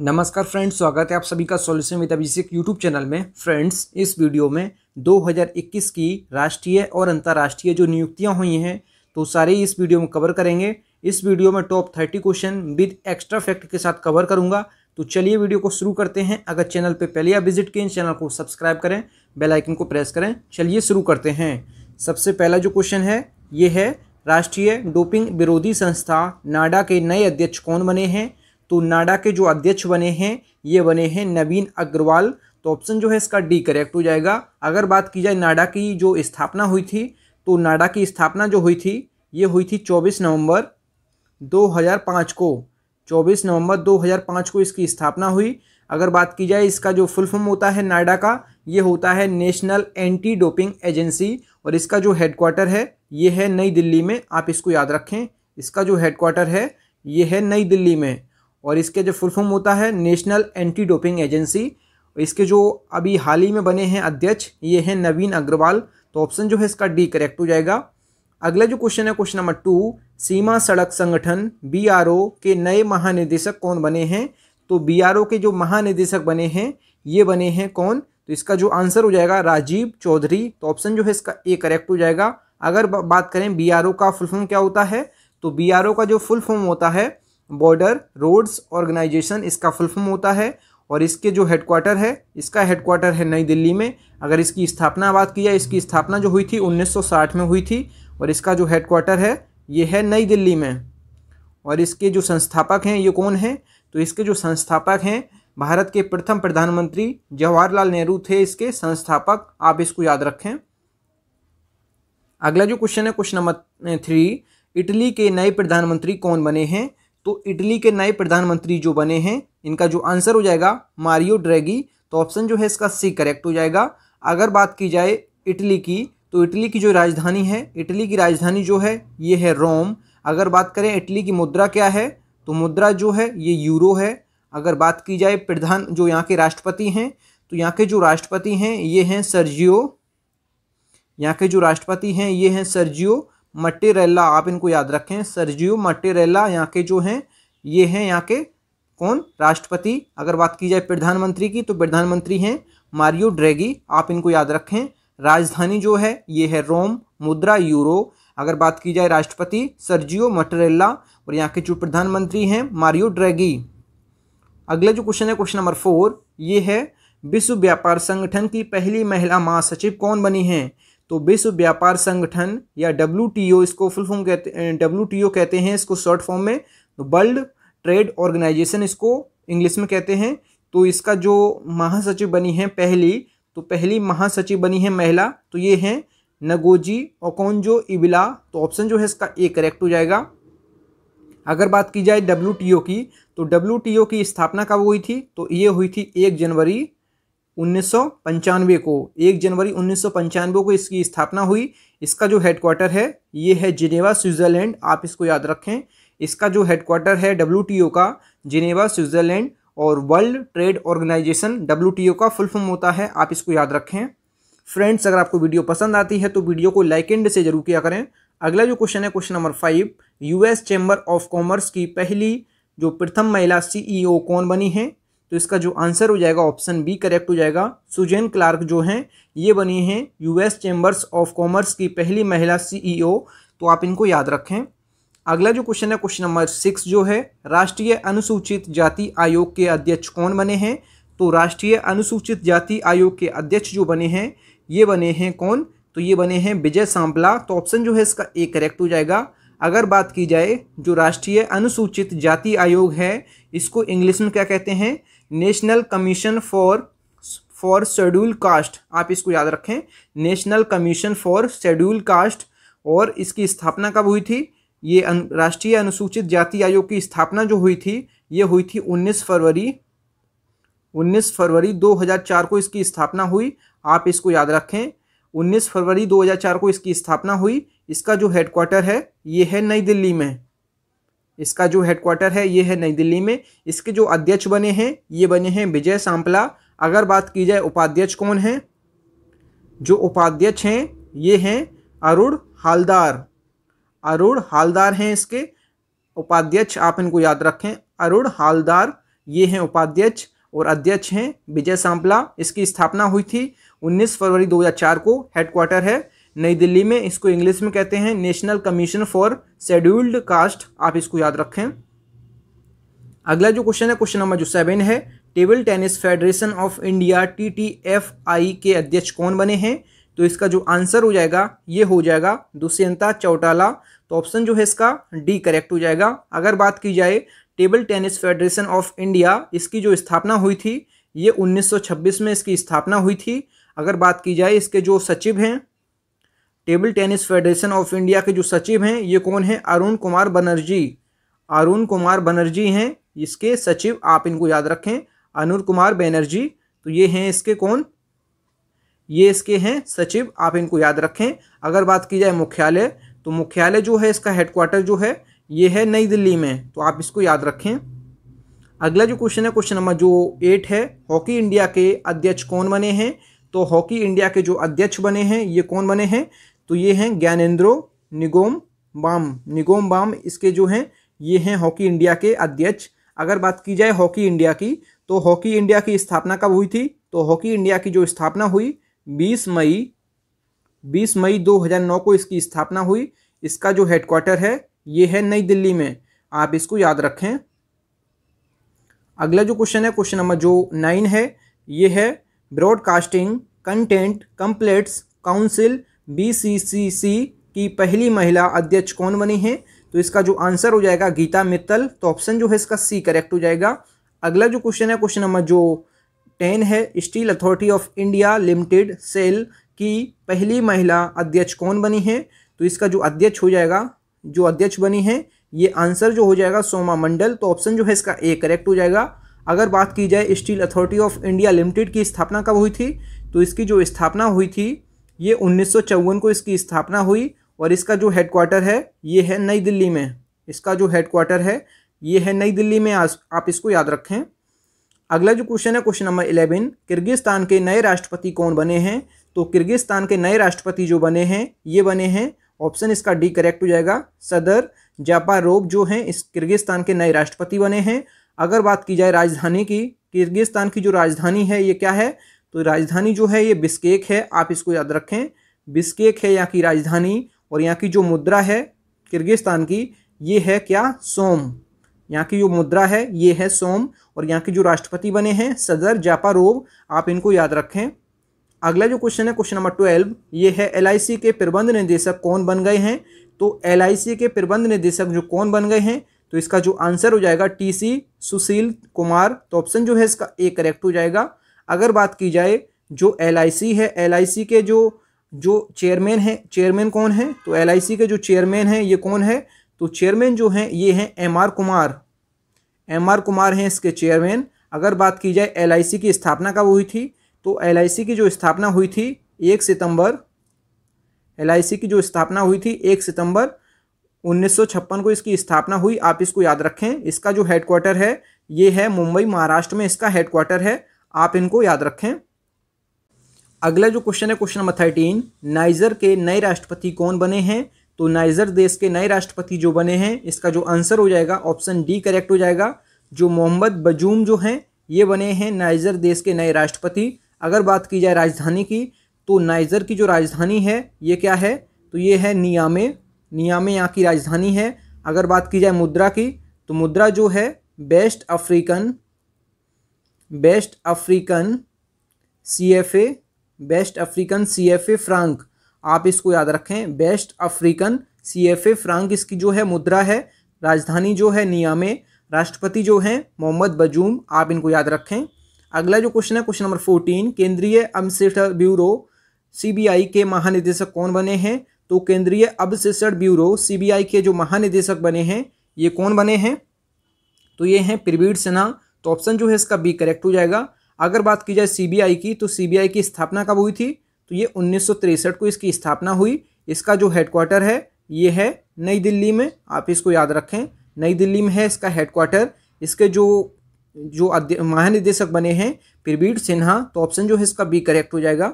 नमस्कार फ्रेंड्स स्वागत है आप सभी का solution with Abhishek YouTube channel में फ्रेंड्स इस वीडियो में 2021 की राष्ट्रीय और अंतर्राष्ट्रीय जो नियुक्तियां हुई हैं तो सारे इस वीडियो में कवर करेंगे इस वीडियो में top 30 question with extra fact के साथ कवर करूंगा तो चलिए वीडियो को शुरू करते हैं अगर चैनल पर पहले आप विजिट किए चैनल को सब्सक्राइब करें बेलाइकन को प्रेस करें चलिए शुरू करते हैं सबसे पहला जो क्वेश्चन है ये है राष्ट्रीय डोपिंग विरोधी संस्था नाडा के नए अध्यक्ष कौन बने हैं तो नाडा के जो अध्यक्ष बने हैं ये बने हैं नवीन अग्रवाल तो ऑप्शन जो है इसका डी करेक्ट हो जाएगा अगर बात की जाए नाडा की जो स्थापना हुई थी तो नाडा की स्थापना जो हुई थी ये हुई थी 24 नवंबर 2005 को 24 नवंबर 2005 को इसकी स्थापना हुई अगर बात की जाए इसका जो फुल फॉर्म होता है नाडा का ये होता है नेशनल एंटी डोपिंग एजेंसी और इसका जो हेडक्वार्टर है ये है नई दिल्ली में आप इसको याद रखें इसका जो हेडक्वार्टर है ये है नई दिल्ली में और इसके जो फुल फॉर्म होता है नेशनल एंटी डोपिंग एजेंसी इसके जो अभी हाल ही में बने हैं अध्यक्ष ये हैं नवीन अग्रवाल तो ऑप्शन जो है इसका डी करेक्ट हो जाएगा अगला जो क्वेश्चन है क्वेश्चन नंबर टू सीमा सड़क संगठन बी के नए महानिदेशक कौन बने हैं तो बी के जो महानिदेशक बने हैं ये बने हैं कौन तो इसका जो आंसर हो जाएगा राजीव चौधरी तो ऑप्शन जो है इसका ए करेक्ट हो जाएगा अगर बात करें बी का फुल फॉर्म क्या होता है तो बी का जो फुल फॉर्म होता है बॉर्डर रोड्स ऑर्गेनाइजेशन इसका फुल फॉर्म होता है और इसके जो हेडक्वार्टर है इसका हेडक्वार्टर है नई दिल्ली में अगर इसकी स्थापना बात की जाए इसकी स्थापना जो हुई थी 1960 में हुई थी और इसका जो हेडक्वार्टर है ये है नई दिल्ली में और इसके जो संस्थापक हैं ये कौन हैं तो इसके जो संस्थापक हैं भारत के प्रथम प्रधानमंत्री जवाहरलाल नेहरू थे इसके संस्थापक आप इसको याद रखें अगला जो क्वेश्चन है क्वेश्चन नंबर थ्री इटली के नए प्रधानमंत्री कौन बने हैं तो इटली के नए प्रधानमंत्री जो बने हैं इनका जो आंसर हो जाएगा मारियो ड्रेगी तो ऑप्शन जो है इसका सी करेक्ट हो जाएगा अगर बात की जाए इटली की तो इटली की जो राजधानी है इटली की राजधानी जो है ये है रोम अगर बात करें इटली की मुद्रा क्या है तो मुद्रा जो है ये यूरो है अगर बात की जाए प्रधान जो यहाँ के राष्ट्रपति हैं तो यहाँ के जो राष्ट्रपति हैं ये हैं सर्जियो यहाँ के जो राष्ट्रपति हैं ये हैं सर्जियो मट्टीरेला आप इनको याद रखें सरजीव मट्टीरेला यहाँ के जो हैं ये हैं यहाँ के कौन राष्ट्रपति अगर बात की जाए प्रधानमंत्री की तो प्रधानमंत्री हैं मारियो ड्रेगी आप इनको याद रखें राजधानी जो है ये है रोम मुद्रा यूरो अगर बात की जाए राष्ट्रपति सरजियो मटरेला और यहाँ के जो प्रधानमंत्री हैं मारियो ड्रेगी अगला जो क्वेश्चन है क्वेश्चन नंबर फोर ये है विश्व व्यापार संगठन की पहली महिला महासचिव कौन बनी है तो विश्व व्यापार संगठन या डब्ल्यू इसको फुल फॉर्म कहते डब्ल्यू कहते हैं इसको शॉर्ट फॉर्म में वर्ल्ड ट्रेड ऑर्गेनाइजेशन इसको इंग्लिश में कहते हैं तो इसका जो महासचिव बनी है पहली तो पहली महासचिव बनी है महिला तो ये हैं नगोजी ओकोंजो इबिला तो ऑप्शन जो है इसका ए करेक्ट हो जाएगा अगर बात की जाए डब्ल्यू की तो डब्ल्यू की स्थापना कब हुई थी तो ये हुई थी एक जनवरी उन्नीस को एक जनवरी उन्नीस को इसकी स्थापना हुई इसका जो हेडक्वार्टर है ये है जिनेवा स्विट्ज़रलैंड आप इसको याद रखें इसका जो हेडक्वार्टर है डब्ल्यू का जिनेवा स्विट्ज़रलैंड और वर्ल्ड ट्रेड ऑर्गेनाइजेशन डब्ल्यू का फुल फॉर्म होता है आप इसको याद रखें फ्रेंड्स अगर आपको वीडियो पसंद आती है तो वीडियो को लाइक एंड से जरूर किया करें अगला जो क्वेश्चन है question number five US chamber of commerce की पहली जो प्रथम महिला सीईओ e कौन बनी है तो इसका जो आंसर हो जाएगा ऑप्शन बी करेक्ट हो जाएगा सुजेन क्लार्क जो हैं ये बनी हैं यूएस चैम्बर्स ऑफ कॉमर्स की पहली महिला सीईओ e तो आप इनको याद रखें अगला जो क्वेश्चन है क्वेश्चन नंबर सिक्स जो है राष्ट्रीय अनुसूचित जाति आयोग के अध्यक्ष कौन बने हैं तो राष्ट्रीय अनुसूचित जाति आयोग के अध्यक्ष जो बने हैं ये बने हैं कौन तो ये बने हैं विजय सांपला तो ऑप्शन जो है इसका ए करेक्ट हो जाएगा अगर बात की जाए जो राष्ट्रीय अनुसूचित जाति आयोग है इसको इंग्लिश में क्या कहते हैं national commission for for schedule caste आप इसको याद रखें national commission for schedule caste और इसकी स्थापना कब हुई थी ये राष्ट्रीय अनुसूचित जाति आयोग की स्थापना जो हुई थी ये हुई थी 19 फरवरी 19 फरवरी 2004 को इसकी स्थापना हुई आप इसको याद रखें 19 फरवरी 2004 को इसकी स्थापना हुई इसका जो हेडक्वार्टर है ये है नई दिल्ली में इसका जो हेडक्वार्टर है ये है नई दिल्ली में इसके जो अध्यक्ष बने हैं ये बने हैं विजय सांपला अगर बात की जाए उपाध्यक्ष कौन है जो उपाध्यक्ष हैं ये हैं अरुण हालदार अरुण हालदार हैं इसके उपाध्यक्ष आप इनको याद रखें अरुण हालदार ये हैं उपाध्यक्ष और अध्यक्ष हैं विजय सांपला इसकी स्थापना हुई थी 19 फरवरी 2004 को हेडक्वार्टर है नई दिल्ली में इसको इंग्लिश में कहते हैं national commission for scheduled caste आप इसको याद रखें अगला जो क्वेश्चन है क्वेश्चन नंबर जो सेवन है table tennis federation of India T T F I के अध्यक्ष कौन बने हैं तो इसका जो आंसर हो जाएगा ये हो जाएगा दुष्यंता चौटाला तो ऑप्शन जो है इसका डी करेक्ट हो जाएगा अगर बात की जाए table tennis federation of India इसकी जो स्थापना हुई थी ये 1926 में इसकी स्थापना हुई थी अगर बात की जाए इसके जो सचिव हैं table tennis federation of India के जो सचिव हैं ये कौन हैं अरुण कुमार बनर्जी अरुण कुमार बनर्जी हैं इसके सचिव आप इनको याद रखें अनुर कुमार बनर्जी तो ये हैं इसके कौन ये इसके हैं सचिव आप इनको याद रखें अगर बात की जाए मुख्यालय तो मुख्यालय जो है इसका हेडक्वार्टर जो है ये है नई दिल्ली में तो आप इसको याद रखें अगला जो क्वेश्चन है क्वेश्चन नंबर जो एट है हॉकी इंडिया के अध्यक्ष कौन बने हैं तो हॉकी इंडिया के जो अध्यक्ष बने हैं ये कौन बने हैं तो ये हैं ज्ञानेन्द्रो निगोम बाम निगोम बाम इसके जो हैं ये हैं हॉकी इंडिया के अध्यक्ष अगर बात की जाए हॉकी इंडिया की तो हॉकी इंडिया की स्थापना कब हुई थी तो हॉकी इंडिया की जो स्थापना हुई 20 मई 20 मई 2009 को इसकी स्थापना हुई इसका जो हेडक्वार्टर है ये है नई दिल्ली में आप इसको याद रखें अगला जो क्वेश्चन है क्वेश्चन नंबर जो नाइन है ये है broadcasting content complaints council BCCC की पहली महिला अध्यक्ष कौन बनी है तो इसका जो आंसर हो जाएगा गीता मित्तल तो ऑप्शन जो है इसका सी करेक्ट हो जाएगा अगला जो क्वेश्चन है क्वेश्चन नंबर जो टेन है steel authority of India limited SAIL की पहली महिला अध्यक्ष कौन बनी है तो इसका जो अध्यक्ष हो जाएगा जो अध्यक्ष बनी है ये आंसर जो हो जाएगा सोमा मंडल तो ऑप्शन जो है इसका ए करेक्ट हो जाएगा अगर बात की जाए steel authority of India limited की स्थापना कब हुई थी तो इसकी जो स्थापना हुई थी ये उन्नीस को इसकी स्थापना हुई और इसका जो हेडक्वार्टर है ये है नई दिल्ली में इसका जो हेडक्वार्टर है ये है नई दिल्ली में आज आप इसको याद रखें अगला जो क्वेश्चन है क्वेश्चन नंबर इलेवन किर्गिस्तान के नए राष्ट्रपति कौन बने हैं तो किर्गिस्तान के नए राष्ट्रपति जो बने हैं ये बने हैं ऑप्शन इसका डी करेक्ट हो जाएगा सदर जापारोव जो हैं इस किर्गिस्तान के नए राष्ट्रपति बने हैं अगर बात की जाए राजधानी की किर्गिस्तान की जो राजधानी है ये क्या है तो राजधानी जो है ये बिस्केक है आप इसको याद रखें बिस्केक है यहाँ की राजधानी और यहाँ की जो मुद्रा है किर्गिस्तान की ये है क्या सोम यहाँ की जो मुद्रा है ये है सोम और यहाँ के जो राष्ट्रपति बने हैं सदर जापारोव आप इनको याद रखें अगला जो क्वेश्चन है क्वेश्चन नंबर ट्वेल्व ये है एल के प्रबंध निदेशक कौन बन गए हैं तो एल के प्रबंध निदेशक जो कौन बन गए हैं तो इसका जो आंसर हो जाएगा टी सी सुशील कुमार तो ऑप्शन जो है इसका ए करेक्ट हो जाएगा अगर बात की जाए जो एल है एल के जो जो चेयरमैन है चेयरमैन कौन है तो एल के जो चेयरमैन है ये कौन है तो चेयरमैन जो हैं ये हैं M R Kumar M R Kumar हैं इसके चेयरमैन अगर बात की जाए एल की स्थापना कब हुई थी तो एल की जो स्थापना हुई थी एक सितंबर एल की जो स्थापना हुई थी एक सितंबर 1956 को इसकी स्थापना हुई आप इसको याद रखें इसका जो हेडक्वार्टर है ये है मुंबई महाराष्ट्र में इसका हेडक्वार्टर है आप इनको याद रखें अगला जो क्वेश्चन है क्वेश्चन नंबर थर्टीन नाइजर के नए राष्ट्रपति कौन बने हैं तो नाइजर देश के नए राष्ट्रपति जो बने हैं इसका जो आंसर हो जाएगा ऑप्शन डी करेक्ट हो जाएगा जो मोहम्मद बजूम जो हैं ये बने हैं नाइजर देश के नए राष्ट्रपति अगर बात की जाए राजधानी की तो नाइजर की जो राजधानी है ये क्या है तो ये है नियामे नियामे यहाँ की राजधानी है अगर बात की जाए मुद्रा की तो मुद्रा जो है west African west African C F A west African C F A franc आप इसको याद रखें west African C F A franc इसकी जो है मुद्रा है राजधानी जो है नियामे राष्ट्रपति जो हैं मोहम्मद बजूम आप इनको याद रखें अगला जो क्वेश्चन है क्वेश्चन नंबर फोर्टीन केंद्रीय अवशिष्ट ब्यूरो सीबीआई के महानिदेशक कौन बने हैं तो केंद्रीय अवशिष्ट ब्यूरो सीबीआई के जो महानिदेशक बने हैं ये कौन बने हैं तो ये हैं प्रवीण सिन्हा तो ऑप्शन जो है इसका बी करेक्ट हो जाएगा अगर बात की जाए सीबीआई की तो सीबीआई की स्थापना कब हुई थी तो ये उन्नीस को इसकी स्थापना हुई इसका जो हेडक्वार्टर है ये है नई दिल्ली में आप इसको याद रखें नई दिल्ली में है इसका हेडक्वार्टर इसके जो जो महानिदेशक बने हैं प्रवीर सिन्हा तो ऑप्शन जो है इसका बी करेक्ट हो जाएगा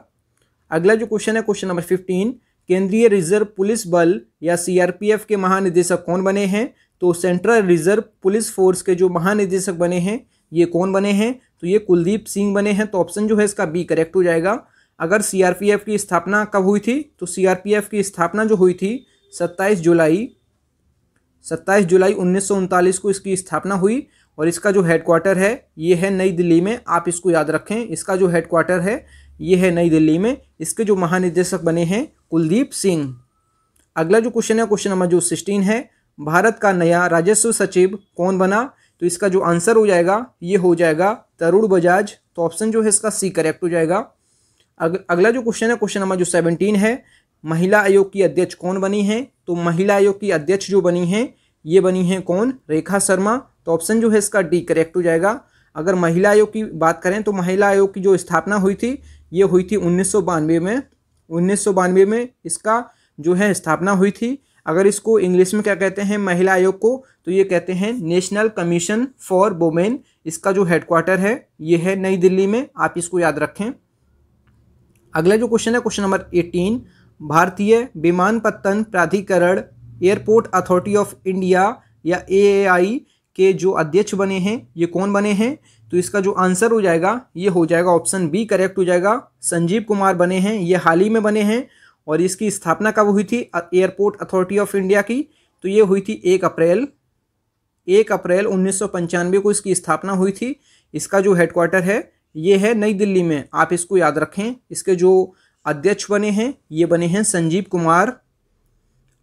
अगला जो क्वेश्चन है क्वेश्चन नंबर फिफ्टीन केंद्रीय रिजर्व पुलिस बल या सीआरपीएफ के महानिदेशक कौन बने हैं तो सेंट्रल रिजर्व पुलिस फोर्स के जो महानिदेशक बने हैं ये कौन बने हैं तो ये कुलदीप सिंह बने हैं तो ऑप्शन जो है इसका बी करेक्ट हो जाएगा अगर सी की स्थापना कब हुई थी तो सी की स्थापना जो हुई थी सत्ताईस जुलाई सत्ताईस जुलाई उन्नीस को इसकी स्थापना हुई और इसका जो हेडक्वार्टर है ये है नई दिल्ली में आप इसको याद रखें इसका जो हेडक्वार्टर है ये है नई दिल्ली में इसके जो महानिदेशक बने हैं कुलदीप सिंह अगला जो क्वेश्चन है क्वेश्चन नंबर जो सिक्सटीन है भारत का नया राजस्व सचिव कौन बना तो इसका जो आंसर हो जाएगा ये हो जाएगा तरुण बजाज तो ऑप्शन जो है इसका सी करेक्ट हो जाएगा अग, अगला जो क्वेश्चन है क्वेश्चन नंबर जो सेवनटीन है महिला आयोग की अध्यक्ष कौन बनी है तो महिला आयोग की अध्यक्ष जो बनी है ये बनी है कौन रेखा शर्मा तो ऑप्शन जो है इसका डी करेक्ट हो जाएगा अगर महिला आयोग की बात करें तो महिला आयोग की जो स्थापना हुई थी ये हुई थी उन्नीस में उन्नीस में इसका जो है स्थापना हुई थी अगर इसको इंग्लिश में क्या कहते हैं महिला आयोग को तो ये कहते हैं नेशनल कमीशन फॉर वोमेन इसका जो हेडक्वार्टर है ये है नई दिल्ली में आप इसको याद रखें अगला जो क्वेश्चन है क्वेश्चन नंबर एटीन भारतीय विमानपत्तन प्राधिकरण एयरपोर्ट अथॉरिटी ऑफ इंडिया या ए के जो अध्यक्ष बने हैं ये कौन बने हैं तो इसका जो आंसर हो जाएगा ये हो जाएगा ऑप्शन बी करेक्ट हो जाएगा संजीव कुमार बने हैं ये हाल ही में बने हैं और इसकी स्थापना कब हुई थी एयरपोर्ट अथॉरिटी ऑफ इंडिया की तो ये हुई थी एक अप्रैल एक अप्रैल उन्नीस को इसकी स्थापना हुई थी इसका जो हेडक्वार्टर है ये है नई दिल्ली में आप इसको याद रखें इसके जो अध्यक्ष बने हैं ये बने हैं संजीव कुमार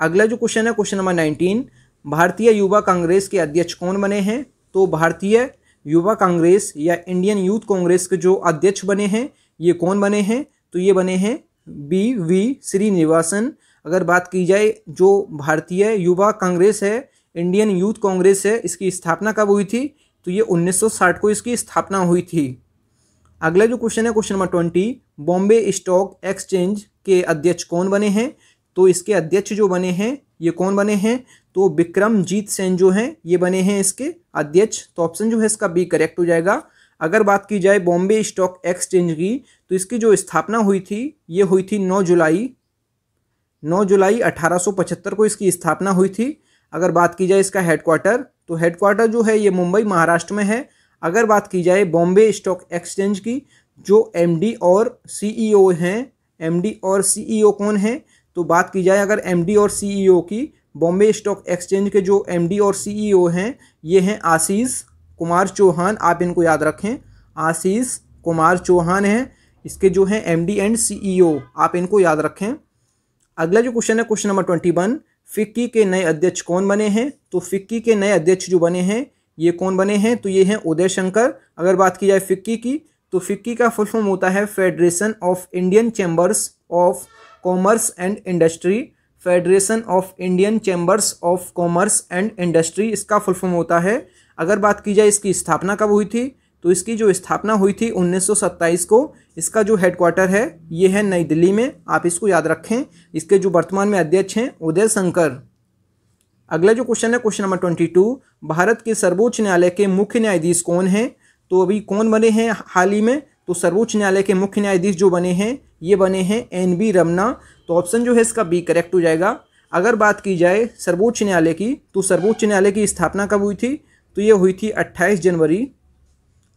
अगला जो क्वेश्चन है क्वेश्चन नंबर नाइनटीन भारतीय युवा कांग्रेस के अध्यक्ष कौन बने हैं तो भारतीय युवा कांग्रेस या इंडियन यूथ कांग्रेस के जो अध्यक्ष बने हैं ये कौन बने हैं तो ये बने हैं बी वी श्रीनिवासन अगर बात की जाए जो भारतीय युवा कांग्रेस है इंडियन यूथ कांग्रेस है इसकी स्थापना कब हुई थी तो ये 1960 को इसकी स्थापना हुई थी अगला जो क्वेश्चन है question number twenty Bombay stock exchange के अध्यक्ष कौन बने हैं तो इसके अध्यक्ष जो बने हैं ये कौन बने हैं तो विक्रमजीत सेन जो हैं ये बने हैं इसके अध्यक्ष तो ऑप्शन जो है इसका बी करेक्ट हो जाएगा अगर बात की जाए बॉम्बे स्टॉक एक्सचेंज की तो इसकी जो स्थापना हुई थी ये हुई थी 9 जुलाई 9 जुलाई 1875 को इसकी स्थापना हुई थी अगर बात की जाए इसका हेडक्वार्टर तो हेडक्वार्टर जो है ये मुंबई महाराष्ट्र में है अगर बात की जाए बॉम्बे स्टॉक एक्सचेंज की जो एम और सी e हैं एम और सी e कौन हैं तो बात की जाए अगर एम और सी e की बॉम्बे स्टॉक एक्सचेंज के जो एमडी और सीईओ हैं ये हैं आशीष कुमार चौहान आप इनको याद रखें आशीष कुमार चौहान है इसके जो हैं एम डी एंड सीईओ आप इनको याद रखें अगला जो क्वेश्चन है question number twenty one FICCI के नए अध्यक्ष कौन बने हैं तो फिक्की के नए अध्यक्ष जो बने हैं ये कौन बने हैं तो ये हैं उदय शंकर अगर बात की जाए फिक्की की तो फिक्की का फुल फॉर्म होता है federation of Indian chambers of commerce and industry federation of Indian chambers of commerce and industry इसका फुल फॉर्म होता है अगर बात की जाए इसकी स्थापना कब हुई थी तो इसकी जो स्थापना हुई थी 1927 को इसका जो हेडक्वार्टर है ये है नई दिल्ली में आप इसको याद रखें इसके जो वर्तमान में अध्यक्ष हैं उदय शंकर अगला जो क्वेश्चन है question number twenty two Bharat के सर्वोच्च न्यायालय के मुख्य न्यायाधीश कौन हैं तो अभी कौन बने हैं हाल ही में तो सर्वोच्च न्यायालय के मुख्य न्यायाधीश जो बने हैं ये बने हैं एन बी रमना तो ऑप्शन जो है इसका बी करेक्ट हो जाएगा अगर बात की जाए सर्वोच्च न्यायालय की तो सर्वोच्च न्यायालय की स्थापना कब हुई थी तो ये हुई थी 28 जनवरी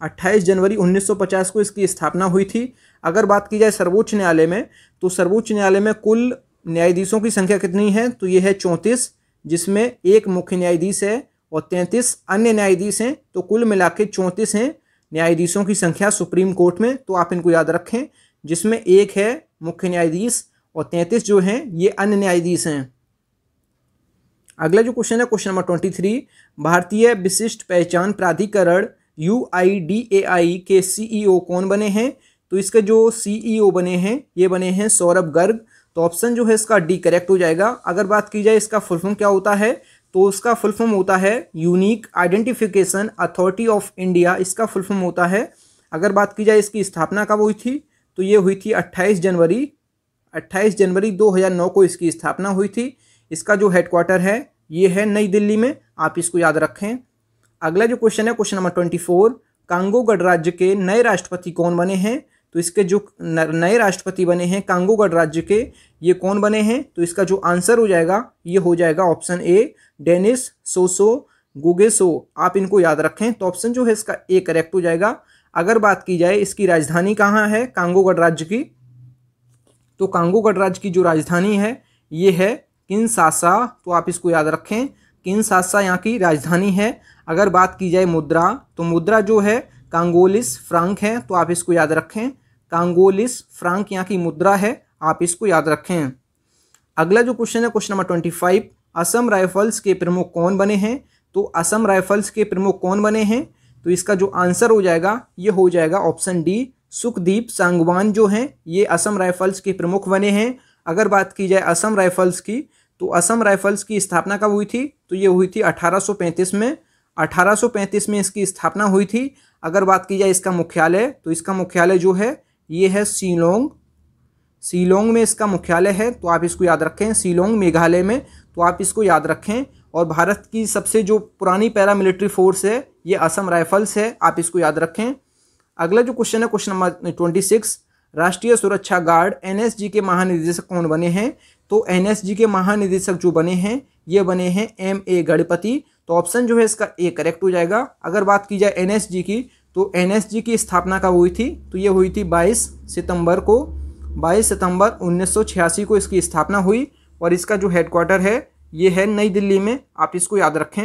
28 जनवरी 1950 को इसकी स्थापना हुई थी अगर बात की जाए सर्वोच्च न्यायालय में तो सर्वोच्च न्यायालय में कुल न्यायाधीशों की संख्या कितनी है तो ये है चौंतीस जिसमें एक मुख्य न्यायाधीश है और तैंतीस अन्य न्यायाधीश हैं तो कुल मिला के चौंतीस हैं न्यायाधीशों की संख्या सुप्रीम कोर्ट में तो आप इनको याद रखें जिसमें एक है मुख्य न्यायाधीश और तैंतीस जो हैं ये अन्य न्यायाधीश हैं अगला जो क्वेश्चन है क्वेश्चन नंबर ट्वेंटी थ्री भारतीय विशिष्ट पहचान प्राधिकरण यू आई डी ए आई के सीईओ e कौन बने हैं तो इसके जो सीईओ e बने हैं ये बने हैं सौरभ गर्ग तो ऑप्शन जो है इसका डी करेक्ट हो जाएगा अगर बात की जाए इसका फुल फॉर्म क्या होता है तो उसका फुल फॉर्म होता है unique identification authority of India इसका फुल फॉर्म होता है अगर बात की जाए इसकी स्थापना कब हुई थी तो ये हुई थी 28 जनवरी 28 जनवरी 2009 को इसकी स्थापना हुई थी इसका जो हेडक्वार्टर है ये है नई दिल्ली में आप इसको याद रखें अगला जो क्वेश्चन है question number twenty four Congo गणराज्य के नए राष्ट्रपति कौन बने हैं तो इसके जो नए राष्ट्रपति बने हैं कांगो गणराज्य के ये कौन बने हैं तो इसका जो आंसर हो जाएगा ये हो जाएगा ऑप्शन ए डेनिस सोसो गुगेसो आप इनको याद रखें तो ऑप्शन जो है इसका ए करेक्ट हो जाएगा अगर बात की जाए इसकी राजधानी कहाँ है कांगो गणराज्य की तो कांगो गणराज्य की जो राजधानी है ये है किनसासा तो आप इसको याद रखें किनसासा यहाँ की राजधानी है अगर बात की जाए मुद्रा तो मुद्रा जो है कांगोलिस फ्रांक है तो आप इसको याद रखें कांगोलिस फ्रांक यहाँ की मुद्रा है आप इसको याद रखें अगला जो क्वेश्चन है question number twenty five Assam rifles के प्रमुख कौन बने हैं तो असम राइफल्स के प्रमुख कौन बने हैं तो इसका जो आंसर हो जाएगा ये हो जाएगा ऑप्शन डी सुखदीप सांगवान जो हैं ये असम राइफल्स के प्रमुख बने हैं अगर बात की जाए असम राइफल्स की तो असम राइफल्स की स्थापना कब हुई थी तो ये हुई थी 1835 में 1835 में इसकी स्थापना हुई थी अगर बात की जाए इसका मुख्यालय तो इसका मुख्यालय जो है ये है सीलोंग सीलोंग में इसका मुख्यालय है तो आप इसको याद रखें सीलोंग मेघालय में तो आप इसको याद रखें और भारत की सबसे जो पुरानी पैरा मिलिट्री फोर्स है ये असम राइफल्स है आप इसको याद रखें अगला जो क्वेश्चन है क्वेश्चन नंबर ट्वेंटी सिक्स राष्ट्रीय सुरक्षा गार्ड एनएसजी के महानिदेशक कौन बने हैं तो एनएसजी के महानिदेशक जो बने हैं ये बने हैं एम ए गणपति तो ऑप्शन जो है इसका ए करेक्ट हो जाएगा अगर बात की जाए एनएसजी की तो एनएसजी की स्थापना कब हुई थी तो ये हुई थी 22 सितंबर को 22 सितंबर 1986 को इसकी स्थापना हुई और इसका जो हेडक्वार्टर है ये है नई दिल्ली में आप इसको याद रखें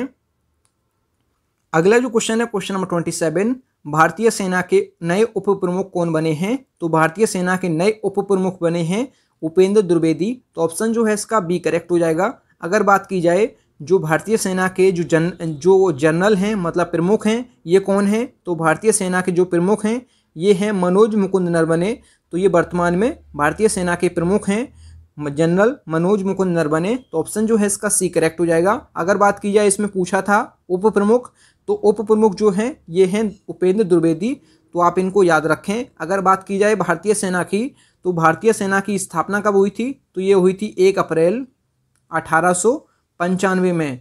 अगला जो क्वेश्चन है क्वेश्चन नंबर ट्वेंटी सेवन भारतीय सेना के नए उप प्रमुख कौन बने हैं तो भारतीय सेना के नए उप प्रमुख बने हैं उपेंद्र द्विवेदी तो ऑप्शन जो है इसका बी करेक्ट हो जाएगा अगर बात की जाए जो भारतीय सेना के जो जन जो जनरल हैं मतलब प्रमुख हैं ये कौन हैं तो भारतीय सेना के जो प्रमुख हैं ये हैं मनोज मुकुंद नरवने तो ये वर्तमान में भारतीय सेना के प्रमुख हैं जनरल मनोज मुकुंद नरवने तो ऑप्शन जो है इसका सी करेक्ट हो जाएगा अगर बात की जाए इसमें पूछा था उप प्रमुख तो उप प्रमुख जो हैं ये हैं उपेंद्र द्विवेदी तो आप इनको याद रखें अगर बात की जाए भारतीय सेना की तो भारतीय सेना की स्थापना कब हुई थी तो ये हुई थी एक अप्रैल अठारह में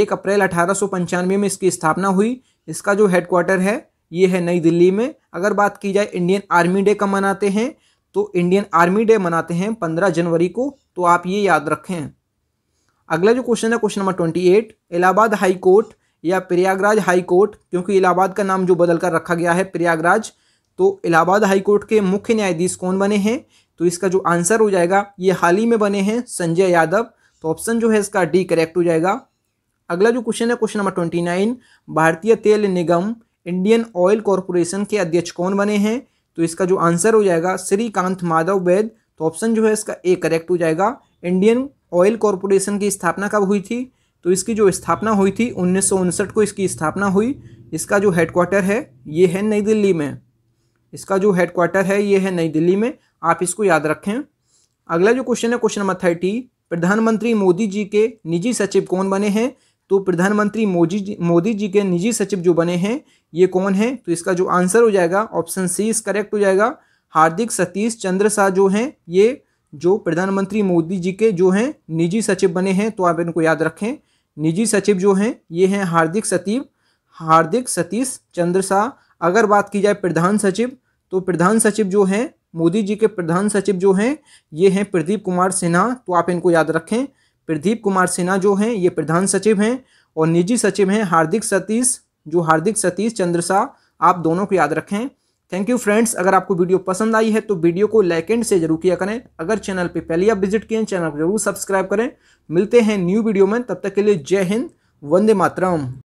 एक अप्रैल अठारह में इसकी स्थापना हुई इसका जो हेडक्वार्टर है ये है नई दिल्ली में अगर बात की जाए इंडियन आर्मी डे कब मनाते हैं तो इंडियन आर्मी डे मनाते हैं पंद्रह जनवरी को तो आप ये याद रखें अगला जो क्वेश्चन है question number twenty eight Allahabad high court या प्रयागराज हाई कोर्ट क्योंकि इलाहाबाद का नाम जो बदल कर रखा गया है प्रयागराज तो इलाहाबाद हाई कोर्ट के मुख्य न्यायाधीश कौन बने हैं तो इसका जो आंसर हो जाएगा ये हाल ही में बने हैं संजय यादव तो ऑप्शन जो है इसका डी करेक्ट हो जाएगा अगला जो क्वेश्चन है क्वेश्चन नंबर ट्वेंटी नाइन भारतीय तेल निगम इंडियन ऑयल कॉरपोरेशन के अध्यक्ष कौन बने हैं तो इसका जो आंसर हो जाएगा श्रीकांत माधव वैद तो ऑप्शन जो है इसका ए करेक्ट हो जाएगा इंडियन ऑयल कॉरपोरेशन की स्थापना कब हुई थी तो इसकी जो स्थापना हुई थी उन्नीस को इसकी स्थापना हुई इसका जो हेडक्वार्टर है ये है नई दिल्ली में इसका जो हेडक्वार्टर है ये है नई दिल्ली में आप इसको याद रखें अगला जो क्वेश्चन है क्वेश्चन नंबर थर्टी प्रधानमंत्री मोदी जी के निजी सचिव कौन बने हैं तो प्रधानमंत्री मोदी मोदी जी के निजी सचिव जो बने हैं ये कौन है तो इसका जो आंसर हो जाएगा ऑप्शन सी इस करेक्ट हो जाएगा हार्दिक सतीश चंद्र शाह जो हैं ये जो प्रधानमंत्री मोदी जी के जो हैं निजी सचिव बने हैं तो आप इनको याद रखें निजी सचिव जो हैं ये हैं हार्दिक सतीब हार्दिक सतीश चंद्र शाह अगर बात की जाए प्रधान सचिव तो प्रधान सचिव जो हैं मोदी जी के प्रधान सचिव जो हैं ये हैं प्रदीप कुमार सिन्हा तो आप इनको याद रखें प्रदीप कुमार सिन्हा जो हैं ये प्रधान सचिव हैं और निजी सचिव हैं हार्दिक सतीश जो हार्दिक सतीश चंद्र शाह आप दोनों को याद रखें थैंक यू फ्रेंड्स अगर आपको वीडियो पसंद आई है तो वीडियो को लाइक एंड से जरूर किया करें अगर चैनल पे पहले आप विजिट किए चैनल को जरूर सब्सक्राइब करें मिलते हैं न्यू वीडियो में तब तक के लिए जय हिंद वंदे मातरम